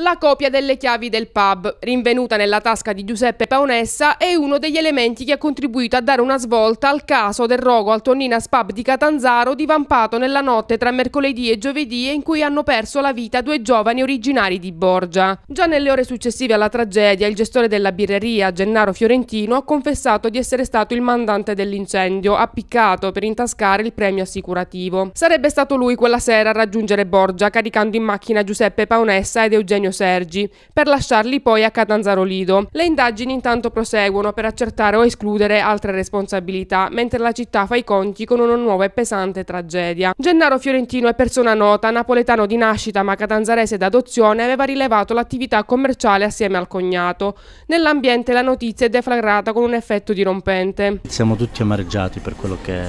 La copia delle chiavi del pub, rinvenuta nella tasca di Giuseppe Paonessa, è uno degli elementi che ha contribuito a dare una svolta al caso del rogo al Tonninas Pub di Catanzaro divampato nella notte tra mercoledì e giovedì in cui hanno perso la vita due giovani originari di Borgia. Già nelle ore successive alla tragedia, il gestore della birreria, Gennaro Fiorentino, ha confessato di essere stato il mandante dell'incendio, appiccato per intascare il premio assicurativo. Sarebbe stato lui quella sera a raggiungere Borgia, caricando in macchina Giuseppe Paonessa ed Eugenio Antonio Sergi, per lasciarli poi a Catanzaro Lido. Le indagini intanto proseguono per accertare o escludere altre responsabilità, mentre la città fa i conti con una nuova e pesante tragedia. Gennaro Fiorentino è persona nota, napoletano di nascita ma catanzarese d'adozione, aveva rilevato l'attività commerciale assieme al cognato. Nell'ambiente la notizia è deflagrata con un effetto dirompente. Siamo tutti amareggiati per quello che,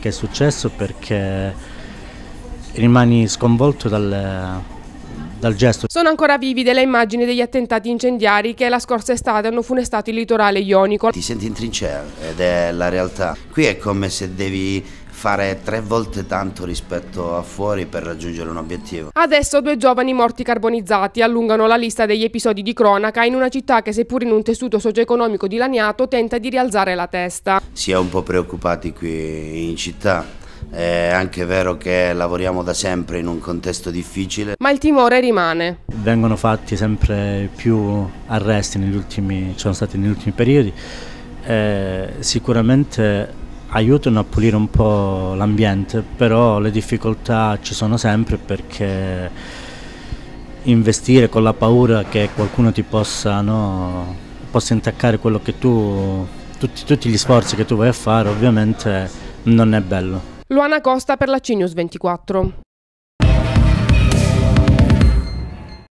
che è successo perché rimani sconvolto dal, dal gesto. Sono ancora vivide le immagini degli attentati incendiari che la scorsa estate hanno funestato il litorale ionico. Ti senti in trincea ed è la realtà. Qui è come se devi fare tre volte tanto rispetto a fuori per raggiungere un obiettivo. Adesso due giovani morti carbonizzati allungano la lista degli episodi di cronaca in una città che seppur in un tessuto socio-economico dilaniato tenta di rialzare la testa. Si è un po' preoccupati qui in città è anche vero che lavoriamo da sempre in un contesto difficile. Ma il timore rimane. Vengono fatti sempre più arresti negli ultimi, sono stati negli ultimi periodi. Eh, sicuramente aiutano a pulire un po' l'ambiente, però le difficoltà ci sono sempre perché investire con la paura che qualcuno ti possa, no, possa intaccare quello che tu, tutti, tutti gli sforzi che tu vai a fare ovviamente non è bello. Luana Costa per la CNews 24.